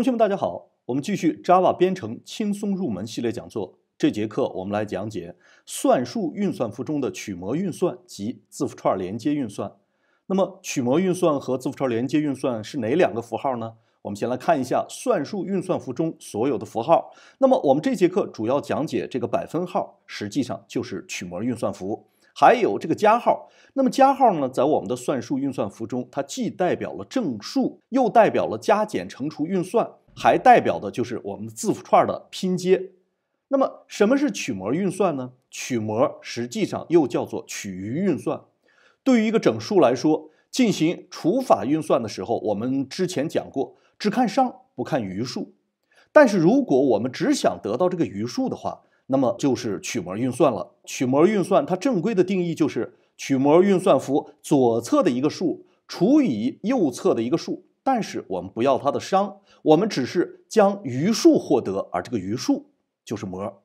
同学们，大家好。我们继续 Java 编程轻松入门系列讲座。这节课我们来讲解算术运算符中的取模运算及字符串连接运算。那么，取模运算和字符串连接运算是哪两个符号呢？我们先来看一下算术运算符中所有的符号。那么，我们这节课主要讲解这个百分号，实际上就是取模运算符。还有这个加号，那么加号呢，在我们的算术运算符中，它既代表了正数，又代表了加减乘除运算，还代表的就是我们字符串的拼接。那么，什么是取模运算呢？取模实际上又叫做取余运算。对于一个整数来说，进行除法运算的时候，我们之前讲过，只看商不看余数。但是，如果我们只想得到这个余数的话，那么就是取模运算了。取模运算它正规的定义就是取模运算符左侧的一个数除以右侧的一个数，但是我们不要它的商，我们只是将余数获得，而这个余数就是模。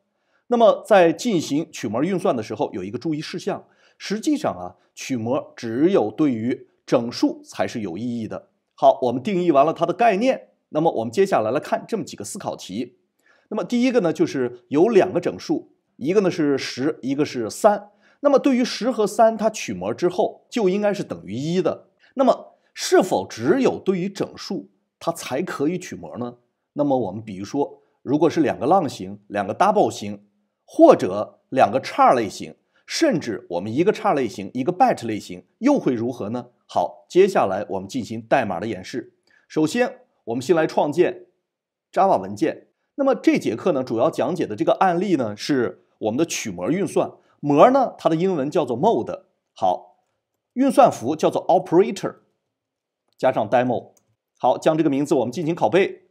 那么在进行取模运算的时候，有一个注意事项，实际上啊，取模只有对于整数才是有意义的。好，我们定义完了它的概念，那么我们接下来来看这么几个思考题。那么第一个呢，就是有两个整数，一个呢是十，一个是三。那么对于十和三，它取模之后就应该是等于一的。那么是否只有对于整数它才可以取模呢？那么我们比如说，如果是两个浪形、两个 double 形，或者两个叉类型，甚至我们一个叉类型、一个 b y t 类型，又会如何呢？好，接下来我们进行代码的演示。首先，我们先来创建 Java 文件。那么这节课呢，主要讲解的这个案例呢，是我们的曲膜运算。模呢，它的英文叫做 mod。e 好，运算符叫做 operator，加上 demo。好，将这个名字我们进行拷贝，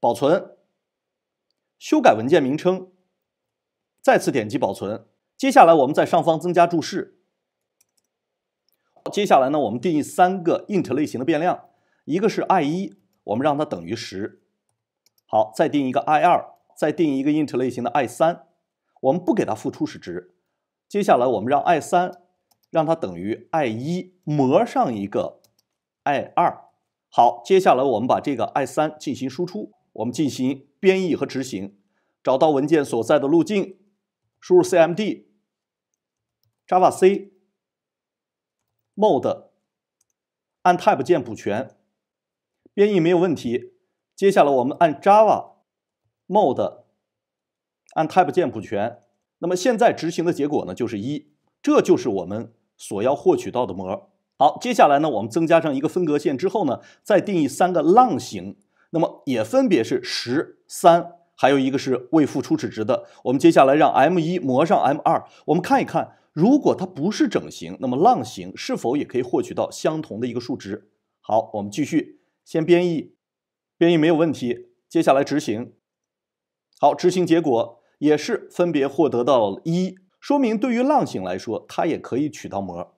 保存，修改文件名称，再次点击保存。接下来我们在上方增加注释。接下来呢，我们定义三个 int 类型的变量，一个是 i1，我们让它等于十。好，再定一个 i 二，再定一个 int 类型的 i 三，我们不给它赋初始值。接下来，我们让 i 三让它等于 i 一模上一个 i 二。好，接下来我们把这个 i 三进行输出。我们进行编译和执行，找到文件所在的路径，输入 cmd，java c mod，e 按 Tab 键补全，编译没有问题。接下来我们按 Java mode 按 Type 键补全，那么现在执行的结果呢就是一，这就是我们所要获取到的模。好，接下来呢我们增加上一个分隔线之后呢，再定义三个浪形，那么也分别是十三，还有一个是未赋初始值的。我们接下来让 M 一模上 M 二，我们看一看，如果它不是整形，那么浪形是否也可以获取到相同的一个数值？好，我们继续先编译。编译没有问题，接下来执行，好，执行结果也是分别获得到一，说明对于浪形来说，它也可以取到模。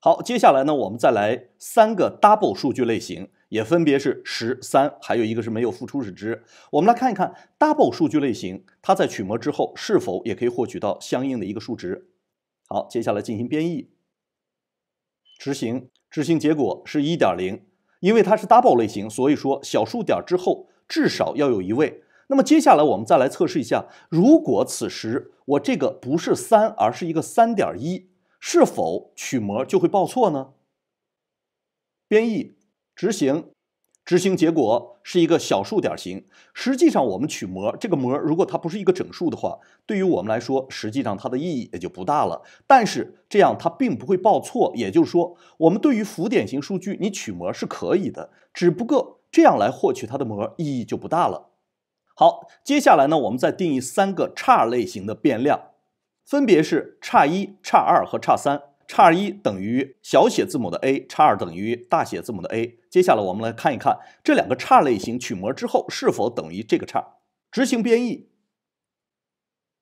好，接下来呢，我们再来三个 double 数据类型，也分别是十三，还有一个是没有付初始值。我们来看一看 double 数据类型，它在取模之后是否也可以获取到相应的一个数值。好，接下来进行编译，执行，执行结果是一点零。因为它是 double 类型，所以说小数点之后至少要有一位。那么接下来我们再来测试一下，如果此时我这个不是三，而是一个三点一，是否取模就会报错呢？编译执行。执行结果是一个小数点型。实际上，我们取模，这个模如果它不是一个整数的话，对于我们来说，实际上它的意义也就不大了。但是这样它并不会报错，也就是说，我们对于浮点型数据你取模是可以的，只不过这样来获取它的模意义就不大了。好，接下来呢，我们再定义三个差类型的变量，分别是差一、差二和差三。叉一等于小写字母的 a 叉二等于大写字母的 a。接下来我们来看一看这两个叉类型取模之后是否等于这个叉。执行编译，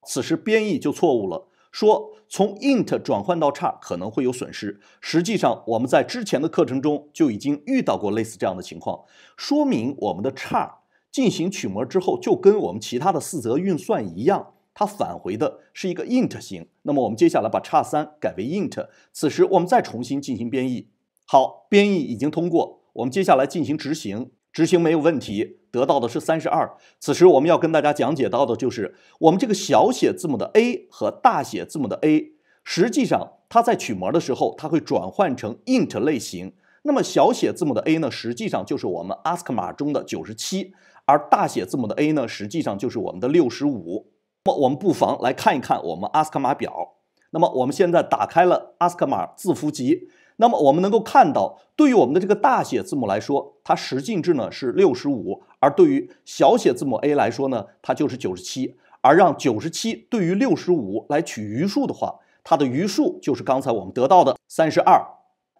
此时编译就错误了，说从 int 转换到叉可能会有损失。实际上我们在之前的课程中就已经遇到过类似这样的情况，说明我们的叉进行取模之后就跟我们其他的四则运算一样。它返回的是一个 int 型。那么我们接下来把叉三改为 int。此时我们再重新进行编译，好，编译已经通过。我们接下来进行执行，执行没有问题，得到的是三十二。此时我们要跟大家讲解到的就是，我们这个小写字母的 a 和大写字母的 a，实际上它在取模的时候，它会转换成 int 类型。那么小写字母的 a 呢，实际上就是我们 ASCII 码中的九十七，而大写字母的 a 呢，实际上就是我们的六十五。那么我们不妨来看一看我们阿斯卡玛表。那么我们现在打开了阿斯卡玛字符集。那么我们能够看到，对于我们的这个大写字母来说，它十进制呢是六十五；而对于小写字母 a 来说呢，它就是九十七。而让九十七对于六十五来取余数的话，它的余数就是刚才我们得到的三十二。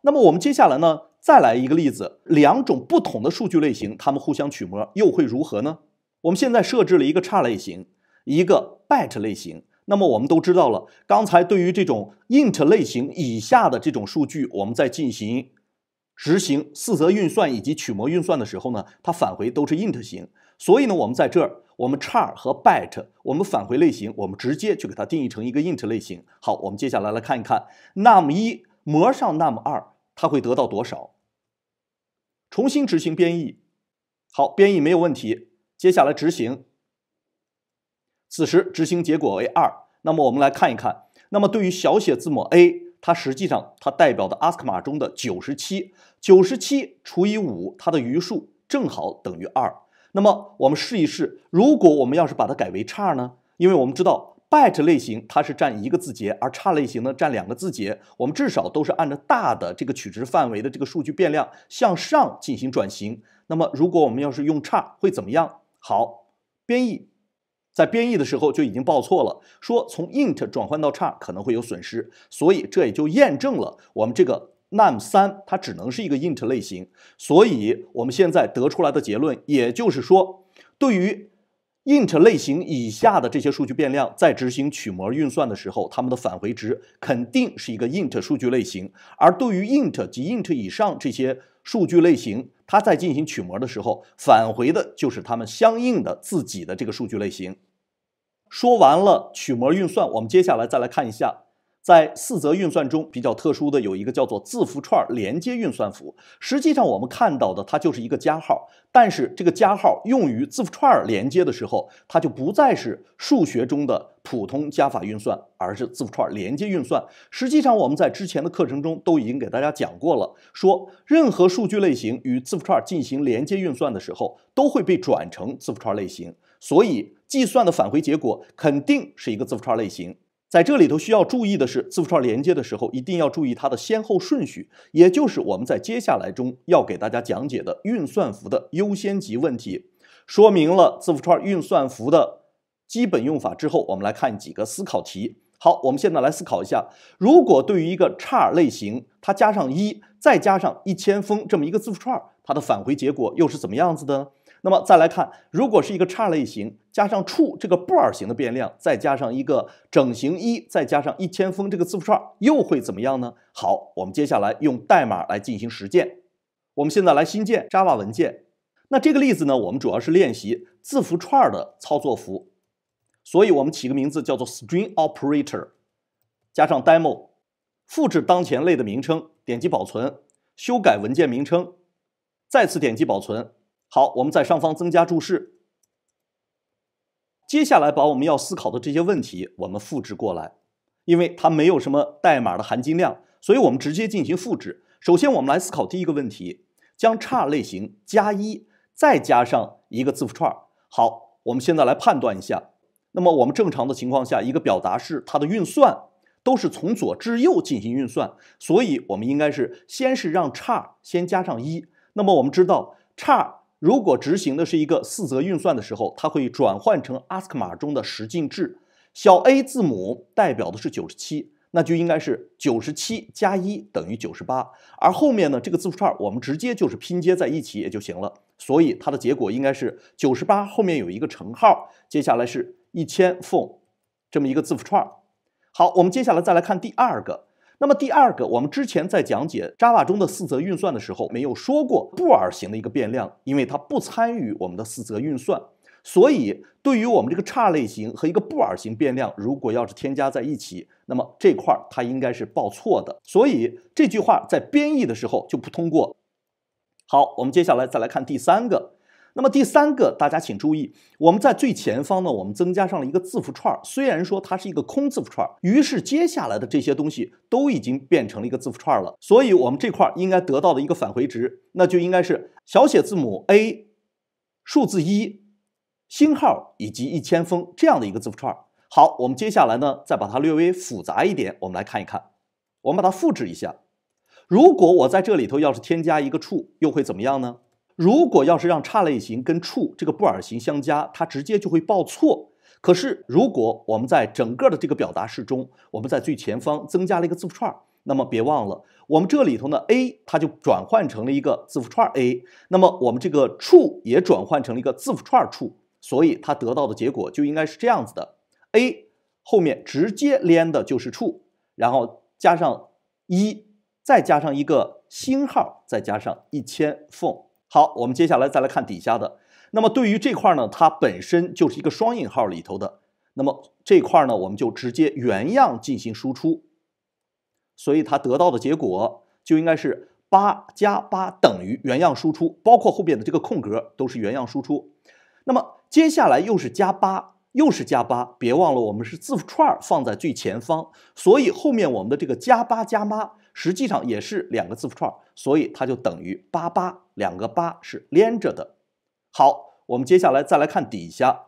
那么我们接下来呢，再来一个例子，两种不同的数据类型，它们互相取模又会如何呢？我们现在设置了一个差类型。一个 b y t 类型，那么我们都知道了。刚才对于这种 int 类型以下的这种数据，我们在进行执行四则运算以及取模运算的时候呢，它返回都是 int 型。所以呢，我们在这儿，我们 char 和 byte，我们返回类型，我们直接去给它定义成一个 int 类型。好，我们接下来来看一看 num 一模上 num 二，它会得到多少？重新执行编译，好，编译没有问题。接下来执行。此时执行结果为二，那么我们来看一看。那么对于小写字母 a，它实际上它代表的 ASCII 码中的九十七，九十七除以五，它的余数正好等于二。那么我们试一试，如果我们要是把它改为差呢？因为我们知道 byte 类型它是占一个字节，而差类型呢占两个字节。我们至少都是按照大的这个取值范围的这个数据变量向上进行转型。那么如果我们要是用差会怎么样？好，编译。在编译的时候就已经报错了，说从 int 转换到 char 可能会有损失，所以这也就验证了我们这个 name 三它只能是一个 int 类型。所以我们现在得出来的结论，也就是说，对于 int 类型以下的这些数据变量，在执行取模运算的时候，它们的返回值肯定是一个 int 数据类型；而对于 int 及 int 以上这些数据类型。它在进行取模的时候，返回的就是它们相应的自己的这个数据类型。说完了取模运算，我们接下来再来看一下。在四则运算中，比较特殊的有一个叫做字符串连接运算符。实际上，我们看到的它就是一个加号，但是这个加号用于字符串连接的时候，它就不再是数学中的普通加法运算，而是字符串连接运算。实际上，我们在之前的课程中都已经给大家讲过了，说任何数据类型与字符串进行连接运算的时候，都会被转成字符串类型，所以计算的返回结果肯定是一个字符串类型。在这里头需要注意的是，字符串连接的时候一定要注意它的先后顺序，也就是我们在接下来中要给大家讲解的运算符的优先级问题。说明了字符串运算符的基本用法之后，我们来看几个思考题。好，我们现在来思考一下，如果对于一个 char 类型，它加上一，再加上一千封这么一个字符串，它的返回结果又是怎么样子的呢？那么再来看，如果是一个差类型加上处这个布尔型的变量，再加上一个整形一，再加上一千封这个字符串，又会怎么样呢？好，我们接下来用代码来进行实践。我们现在来新建 Java 文件。那这个例子呢，我们主要是练习字符串的操作符，所以我们起个名字叫做 StringOperator，加上 Demo，复制当前类的名称，点击保存，修改文件名称，再次点击保存。好，我们在上方增加注释。接下来把我们要思考的这些问题，我们复制过来，因为它没有什么代码的含金量，所以我们直接进行复制。首先，我们来思考第一个问题：将差类型加一，再加上一个字符串。好，我们现在来判断一下。那么，我们正常的情况下，一个表达式它的运算都是从左至右进行运算，所以我们应该是先是让差先加上一。那么，我们知道差。如果执行的是一个四则运算的时候，它会转换成 ASCII 中的十进制。小 a 字母代表的是九十七，那就应该是九十七加一等于九十八。而后面呢，这个字符串我们直接就是拼接在一起也就行了。所以它的结果应该是九十八后面有一个乘号，接下来是一千 f o u 这么一个字符串。好，我们接下来再来看第二个。那么第二个，我们之前在讲解 Java 中的四则运算的时候，没有说过布尔型的一个变量，因为它不参与我们的四则运算，所以对于我们这个差类型和一个布尔型变量，如果要是添加在一起，那么这块儿它应该是报错的，所以这句话在编译的时候就不通过。好，我们接下来再来看第三个。那么第三个，大家请注意，我们在最前方呢，我们增加上了一个字符串，虽然说它是一个空字符串，于是接下来的这些东西都已经变成了一个字符串了。所以，我们这块应该得到的一个返回值，那就应该是小写字母 a，数字一，星号以及一千封这样的一个字符串。好，我们接下来呢，再把它略微复杂一点，我们来看一看，我们把它复制一下。如果我在这里头要是添加一个处，又会怎么样呢？如果要是让差类型跟处这个布尔型相加，它直接就会报错。可是，如果我们在整个的这个表达式中，我们在最前方增加了一个字符串，那么别忘了，我们这里头呢，a 它就转换成了一个字符串 a。那么我们这个处也转换成了一个字符串处，所以它得到的结果就应该是这样子的：a 后面直接连的就是处，然后加上一，再加上一个星号，再加上一千 phone。好，我们接下来再来看底下的。那么对于这块呢，它本身就是一个双引号里头的。那么这块呢，我们就直接原样进行输出。所以它得到的结果就应该是八加八等于原样输出，包括后边的这个空格都是原样输出。那么接下来又是加八，又是加八，别忘了我们是字符串放在最前方，所以后面我们的这个加八加八实际上也是两个字符串。所以它就等于八八，两个八是连着的。好，我们接下来再来看底下。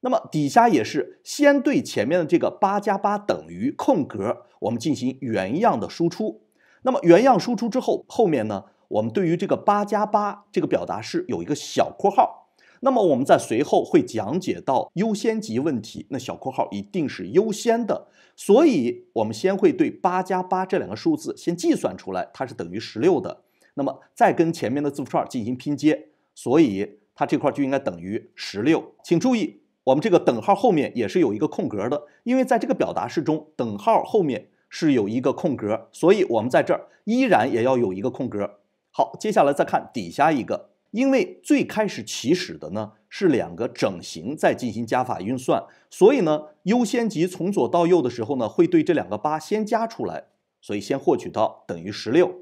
那么底下也是先对前面的这个八加八等于空格，我们进行原样的输出。那么原样输出之后，后面呢，我们对于这个八加八这个表达式有一个小括号。那么我们在随后会讲解到优先级问题，那小括号一定是优先的，所以我们先会对八加八这两个数字先计算出来，它是等于十六的。那么再跟前面的字符串进行拼接，所以它这块就应该等于十六。请注意，我们这个等号后面也是有一个空格的，因为在这个表达式中，等号后面是有一个空格，所以我们在这儿依然也要有一个空格。好，接下来再看底下一个。因为最开始起始的呢是两个整形在进行加法运算，所以呢优先级从左到右的时候呢会对这两个八先加出来，所以先获取到等于十六。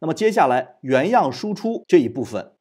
那么接下来原样输出这一部分，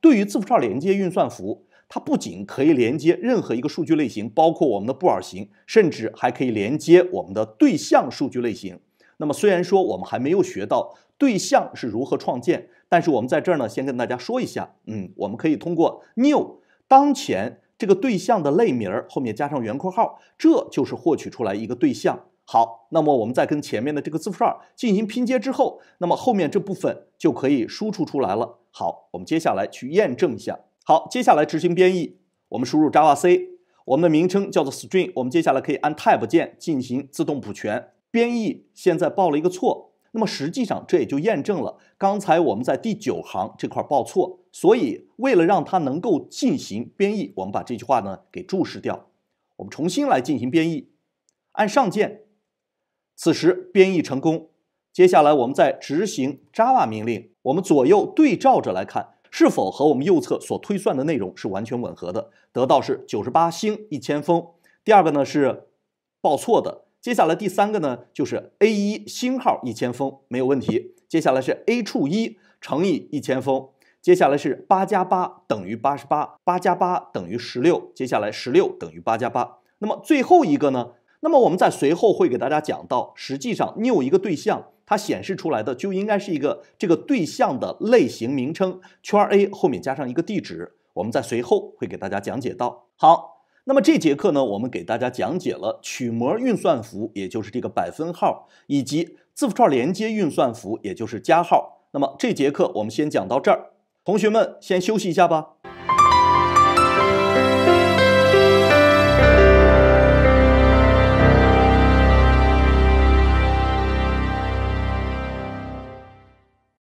对于字符串连接运算符，它不仅可以连接任何一个数据类型，包括我们的布尔型，甚至还可以连接我们的对象数据类型。那么虽然说我们还没有学到对象是如何创建，但是我们在这儿呢，先跟大家说一下，嗯，我们可以通过 new 当前这个对象的类名后面加上圆括号，这就是获取出来一个对象。好，那么我们再跟前面的这个字符串进行拼接之后，那么后面这部分就可以输出出来了。好，我们接下来去验证一下。好，接下来执行编译，我们输入 Java C，我们的名称叫做 String，我们接下来可以按 Tab 键进行自动补全。编译现在报了一个错，那么实际上这也就验证了刚才我们在第九行这块报错，所以为了让它能够进行编译，我们把这句话呢给注释掉，我们重新来进行编译，按上键，此时编译成功。接下来我们再执行 Java 命令，我们左右对照着来看，是否和我们右侧所推算的内容是完全吻合的，得到是九十八星一千封。第二个呢是报错的。接下来第三个呢，就是 a 一星号一千封没有问题。接下来是 a 处一乘以一千封。接下来是八加八等于八十八，八加八等于十六。接下来十六等于八加八。那么最后一个呢？那么我们在随后会给大家讲到，实际上 new 一个对象，它显示出来的就应该是一个这个对象的类型名称圈 a 后面加上一个地址。我们在随后会给大家讲解到。好。那么这节课呢，我们给大家讲解了曲膜运算符，也就是这个百分号，以及字符串连接运算符，也就是加号。那么这节课我们先讲到这儿，同学们先休息一下吧。